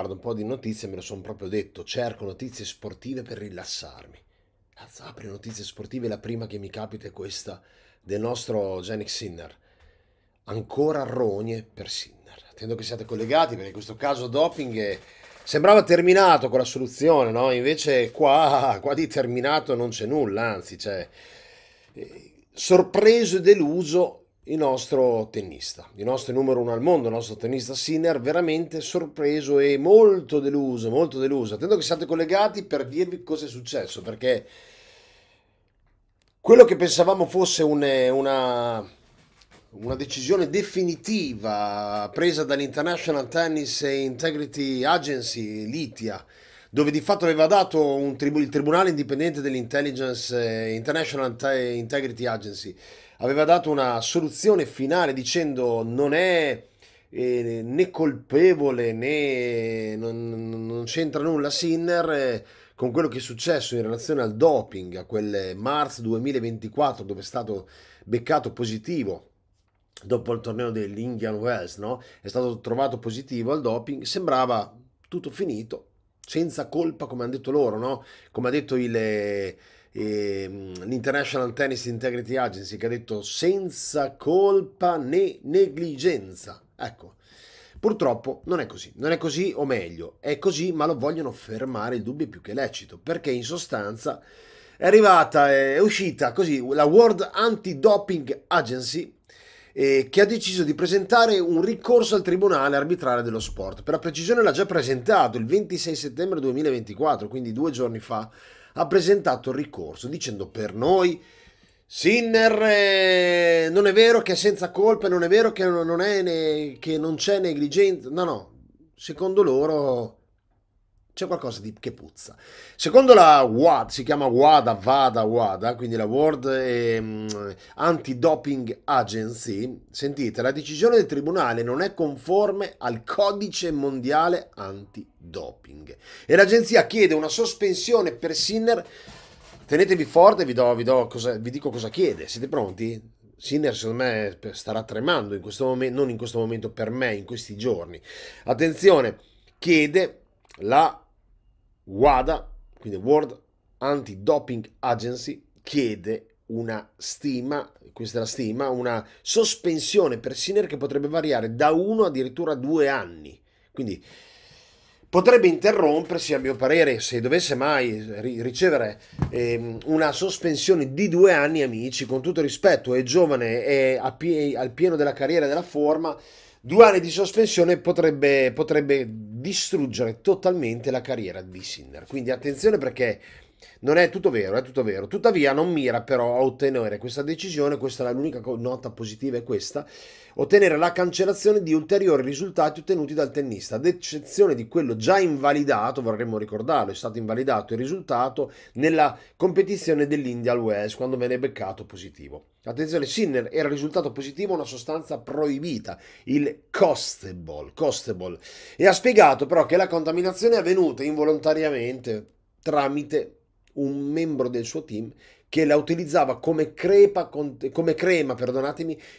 guardo un po' di notizie, me lo sono proprio detto, cerco notizie sportive per rilassarmi. Cazzo, apri notizie sportive, la prima che mi capita è questa del nostro Genix Sinner. Ancora rogne per Sinner. Attendo che siate collegati perché in questo caso doping è... sembrava terminato con la soluzione, no? Invece qua, qua di terminato non c'è nulla, anzi, cioè... Eh, sorpreso e deluso il nostro tennista, il nostro numero uno al mondo, il nostro tennista Sinner, veramente sorpreso e molto deluso, molto deluso. Attendo che siate collegati per dirvi cosa è successo, perché quello che pensavamo fosse un, una, una decisione definitiva presa dall'International Tennis Integrity Agency, l'ITIA, dove di fatto aveva dato tribu- il Tribunale Indipendente dell'Intelligence eh, International Integrity Agency aveva dato una soluzione finale dicendo non è eh, né colpevole né non, non c'entra nulla Sinner eh, con quello che è successo in relazione al doping, a quel marzo 2024 dove è stato beccato positivo dopo il torneo dell'Indian Wells, no? è stato trovato positivo al doping, sembrava tutto finito, senza colpa come hanno detto loro, no? come ha detto il Ehm, l'International Tennis Integrity Agency che ha detto senza colpa né negligenza. Ecco, purtroppo non è così, non è così o meglio, è così ma lo vogliono fermare, il dubbio più che lecito, perché in sostanza è arrivata, è uscita così la World Anti-Doping Agency eh, che ha deciso di presentare un ricorso al Tribunale Arbitrale dello Sport. Per la precisione l'ha già presentato il 26 settembre 2024, quindi due giorni fa, ha presentato il ricorso dicendo per noi Sinner eh, non è vero che è senza colpa, non è vero che non, è ne, che non c'è negligenza, no no, secondo loro c'è qualcosa di, che puzza. Secondo la WADA, si chiama WADA, VADA, WADA, quindi la World ehm, Anti-Doping Agency, sentite, la decisione del tribunale non è conforme al codice mondiale antidoping e l'agenzia chiede una sospensione per Sinner. Tenetevi forte, vi, do, vi, do cosa, vi dico cosa chiede. Siete pronti? Sinner secondo me starà tremando in questo momento, non in questo momento per me, in questi giorni. Attenzione, chiede la WADA, quindi World Anti-Doping Agency, chiede una stima, questa è la stima, una sospensione per Sinner che potrebbe variare da uno addirittura a due anni. Quindi potrebbe interrompersi, a mio parere, se dovesse mai ricevere eh, una sospensione di due anni, amici, con tutto rispetto, è giovane, è pie al pieno della carriera e della forma, Due anni di sospensione potrebbe, potrebbe distruggere totalmente la carriera di Sinner. Quindi attenzione perché non è tutto vero, è tutto vero. Tuttavia non mira però a ottenere questa decisione, questa è l'unica nota positiva è questa, ottenere la cancellazione di ulteriori risultati ottenuti dal tennista, ad eccezione di quello già invalidato, vorremmo ricordarlo, è stato invalidato il risultato nella competizione dell'India West quando venne beccato positivo. Attenzione, Sinner era risultato positivo una sostanza proibita, il costable, costable, e ha spiegato però che la contaminazione è avvenuta involontariamente tramite un membro del suo team che la utilizzava come, crepa, come crema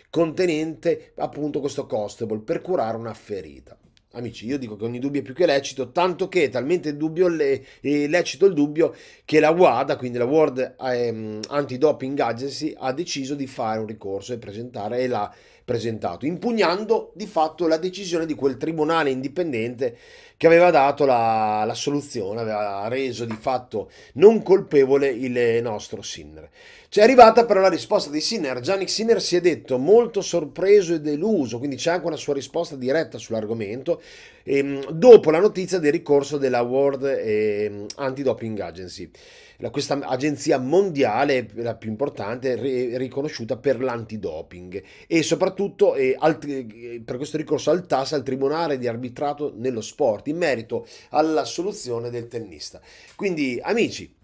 contenente appunto questo costable per curare una ferita. Amici, io dico che ogni dubbio è più che lecito, tanto che è talmente dubbio le, è lecito il dubbio che la WADA, quindi la World ehm, Anti-Doping Agency, ha deciso di fare un ricorso e presentare e l'ha presentato, impugnando di fatto la decisione di quel tribunale indipendente che aveva dato la, la, soluzione, aveva reso di fatto non colpevole il nostro Sinner. C'è arrivata però la risposta di Sinner, Gianni Sinner si è detto molto sorpreso e deluso, quindi c'è anche una sua risposta diretta sull'argomento, ehm, dopo la notizia del ricorso della World ehm, Anti-Doping Agency, la, questa agenzia mondiale, la più importante, re, riconosciuta per l'antidoping e soprattutto eh, altri, per questo ricorso al TAS, al Tribunale di Arbitrato nello Sport, in merito alla soluzione del tennista. Quindi, amici,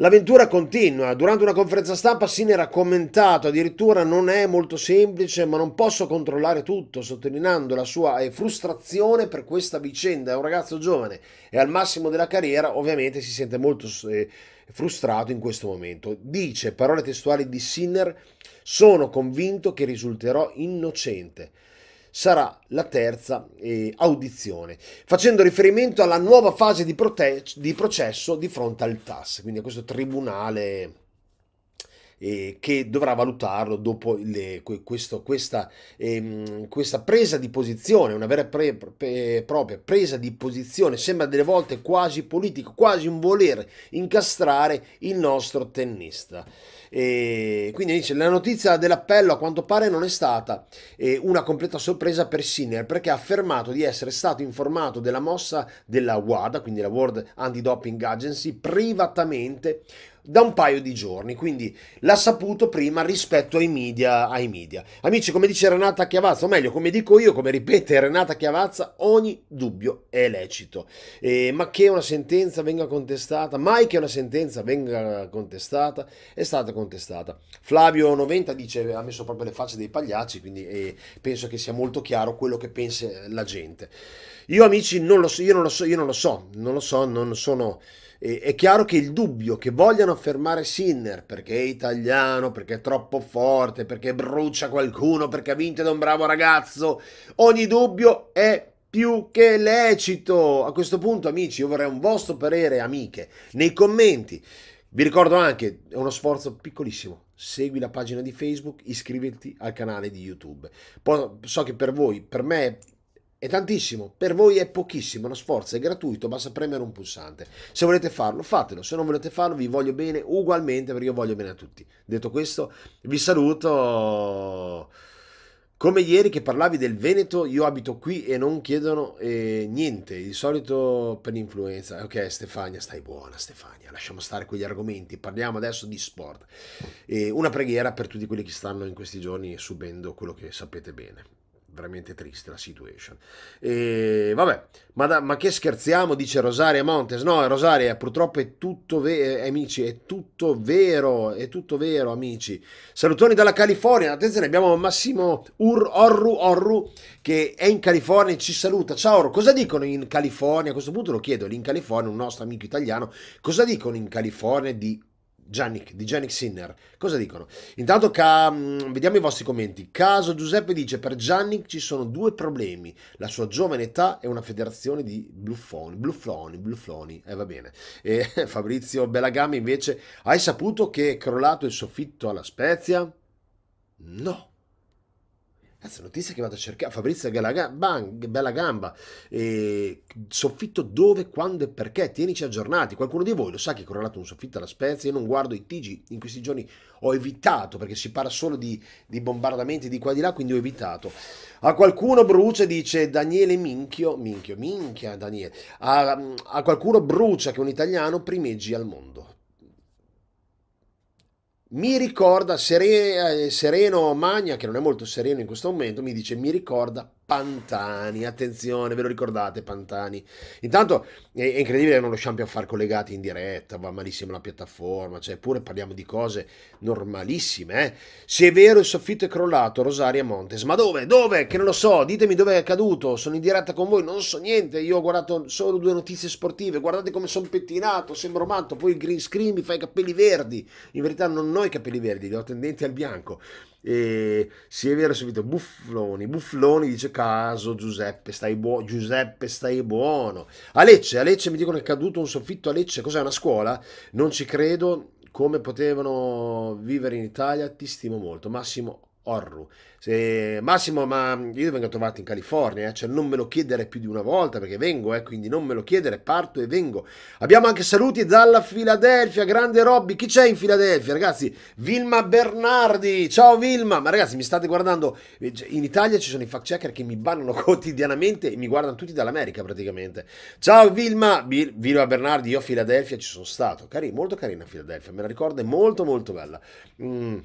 L'avventura continua, durante una conferenza stampa Sinner ha commentato addirittura non è molto semplice ma non posso controllare tutto, sottolineando la sua eh, frustrazione per questa vicenda, è un ragazzo giovane e al massimo della carriera ovviamente si sente molto eh, frustrato in questo momento. Dice, parole testuali di Sinner, sono convinto che risulterò innocente sarà la terza eh, audizione, facendo riferimento alla nuova fase di, prote- di processo di fronte al TAS, quindi a questo tribunale eh, che dovrà valutarlo dopo le, questo, questa, ehm, questa, presa di posizione, una vera e pre, pre, propria presa di posizione, sembra delle volte quasi politico, quasi un voler incastrare il nostro tennista. E quindi dice, la notizia dell'appello a quanto pare non è stata eh, una completa sorpresa per Sinner perché ha affermato di essere stato informato della mossa della WADA, quindi la World Anti-Doping Agency, privatamente da un paio di giorni, quindi l'ha saputo prima rispetto ai media, ai media. Amici, come dice Renata Chiavazza, o meglio, come dico io, come ripete Renata Chiavazza, ogni dubbio è lecito. Eh, ma che una sentenza venga contestata, mai che una sentenza venga contestata, è stata contestata. Flavio 90 dice, ha messo proprio le facce dei pagliacci, quindi eh, penso che sia molto chiaro quello che pensa la gente. Io amici non lo so, io non lo so, io non lo so, non lo so, non sono... E, è chiaro che il dubbio che vogliano affermare Sinner perché è italiano, perché è troppo forte, perché brucia qualcuno, perché ha vinto da un bravo ragazzo, ogni dubbio è più che lecito. A questo punto, amici, io vorrei un vostro parere, amiche, nei commenti. Vi ricordo anche, è uno sforzo piccolissimo, segui la pagina di Facebook, iscriviti al canale di YouTube. Poi so che per voi, per me è tantissimo, per voi è pochissimo, lo sforzo è gratuito, basta premere un pulsante. Se volete farlo, fatelo, se non volete farlo vi voglio bene ugualmente perché io voglio bene a tutti. Detto questo, vi saluto. Come ieri che parlavi del Veneto, io abito qui e non chiedono eh, niente, di solito per l'influenza. Ok Stefania, stai buona Stefania, lasciamo stare quegli argomenti, parliamo adesso di sport. E una preghiera per tutti quelli che stanno in questi giorni subendo quello che sapete bene veramente triste la situation. E vabbè, ma, da, ma che scherziamo, dice Rosaria Montes. No, Rosaria, purtroppo è tutto vero, eh, amici, è tutto vero, è tutto vero, amici. Salutoni dalla California, attenzione, abbiamo Massimo Ur Orru Orru che è in California e ci saluta. Ciao Orru, cosa dicono in California? A questo punto lo chiedo, lì in California, un nostro amico italiano, cosa dicono in California di Giannic, di Giannic Sinner. Cosa dicono? Intanto ca... Mm, vediamo i vostri commenti. Caso Giuseppe dice per Giannic ci sono due problemi. La sua giovane età e una federazione di bluffoni, bluffoni, bluffoni. E eh, va bene. E Fabrizio Belagami invece, hai saputo che è crollato il soffitto alla Spezia? No. Cazzo, notizia che vado a cercare. Fabrizio Bang, Bella Gamba. E soffitto dove, quando e perché. Tienici aggiornati. Qualcuno di voi lo sa che è correlato un soffitto alla Spezia. Io non guardo i TG. In questi giorni ho evitato perché si parla solo di, di bombardamenti di qua e di là. Quindi ho evitato. A qualcuno brucia, dice Daniele Minchio. Minchio, minchia, Daniele. A, a qualcuno brucia che un italiano primeggi al mondo mi ricorda eh, Sereno Magna, che non è molto sereno in questo momento, mi dice mi ricorda Pantani, attenzione, ve lo ricordate Pantani? Intanto è, è incredibile che non riusciamo più a far collegati in diretta, va malissimo la piattaforma, cioè pure parliamo di cose normalissime, eh? Se è vero il soffitto è crollato, Rosaria Montes, ma dove? Dove? Che non lo so, ditemi dove è accaduto, sono in diretta con voi, non so niente, io ho guardato solo due notizie sportive, guardate come sono pettinato, sembro matto, poi il green screen mi fa i capelli verdi, in verità non ho i capelli verdi, li ho tendenti al bianco. E si è vero subito Buffloni, Buffloni dice caso Giuseppe stai, buono Giuseppe stai buono a Lecce, a Lecce mi dicono è caduto un soffitto a Lecce, cos'è una scuola? Non ci credo, come potevano vivere in Italia ti stimo molto, Massimo Orru. Se, Massimo, ma io vengo trovato in California, eh? cioè non me lo chiedere più di una volta perché vengo, eh? quindi non me lo chiedere, parto e vengo. Abbiamo anche saluti dalla Filadelfia, grande Robby, chi c'è in Filadelfia? Ragazzi, Vilma Bernardi, ciao Vilma, ma ragazzi mi state guardando, eh, cioè, in Italia ci sono i fact checker che mi bannano quotidianamente e mi guardano tutti dall'America praticamente. Ciao Vilma, Vil- Vilma Bernardi, io a Filadelfia ci sono stato, Cari, molto carina Filadelfia, me la ricordo, è molto molto bella. Mm.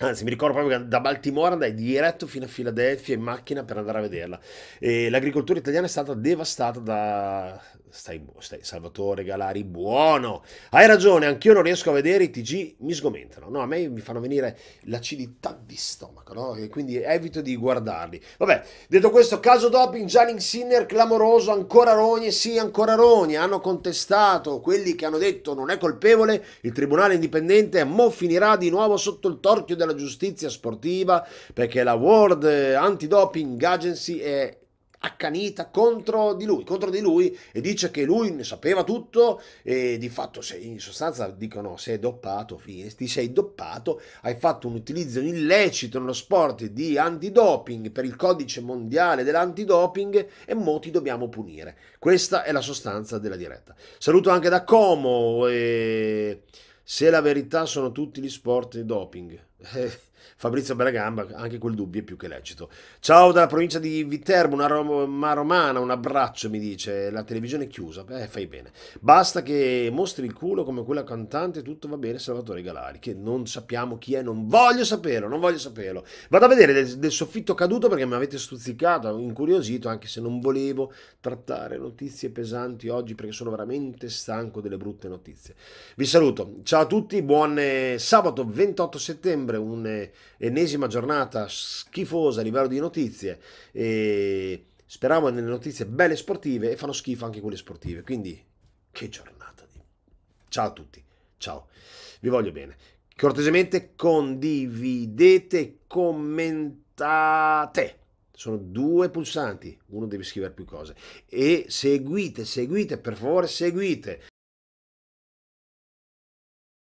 Anzi, mi ricordo proprio che da Baltimora andai diretto fino a Filadelfia in macchina per andare a vederla. E l'agricoltura italiana è stata devastata da, Stai, stai, Salvatore Galari, buono. Hai ragione, anch'io non riesco a vedere i TG, mi sgomentano. No, a me mi fanno venire l'acidità di stomaco, no? E quindi evito di guardarli. Vabbè, detto questo, caso doping, Gianning Sinner, clamoroso, ancora Rogni, sì, ancora Rogni. Hanno contestato quelli che hanno detto non è colpevole. Il Tribunale Indipendente mo' finirà di nuovo sotto il torchio della giustizia sportiva perché la World Anti-Doping Agency è accanita contro di lui, contro di lui e dice che lui ne sapeva tutto e di fatto se, in sostanza dicono sei doppato, fine, ti sei doppato, hai fatto un utilizzo illecito nello sport di antidoping per il codice mondiale dell'antidoping e mo ti dobbiamo punire. Questa è la sostanza della diretta. Saluto anche da Como e se la verità sono tutti gli sport doping. Eh, Fabrizio Belagamba, anche quel dubbio è più che lecito. Ciao dalla provincia di Viterbo, una Roma romana, un abbraccio mi dice, la televisione è chiusa, beh fai bene. Basta che mostri il culo come quella cantante, tutto va bene, Salvatore Galari, che non sappiamo chi è, non voglio saperlo, non voglio saperlo. Vado a vedere del, del soffitto caduto perché mi avete stuzzicato, incuriosito, anche se non volevo trattare notizie pesanti oggi perché sono veramente stanco delle brutte notizie. Vi saluto, ciao a tutti, buon eh, sabato 28 settembre novembre, un'ennesima giornata schifosa a livello di notizie. E speravo nelle notizie belle sportive e fanno schifo anche quelle sportive. Quindi, che giornata! Di... Ciao a tutti, ciao, vi voglio bene. Cortesemente condividete, commentate. Sono due pulsanti, uno deve scrivere più cose. E seguite, seguite, per favore, seguite.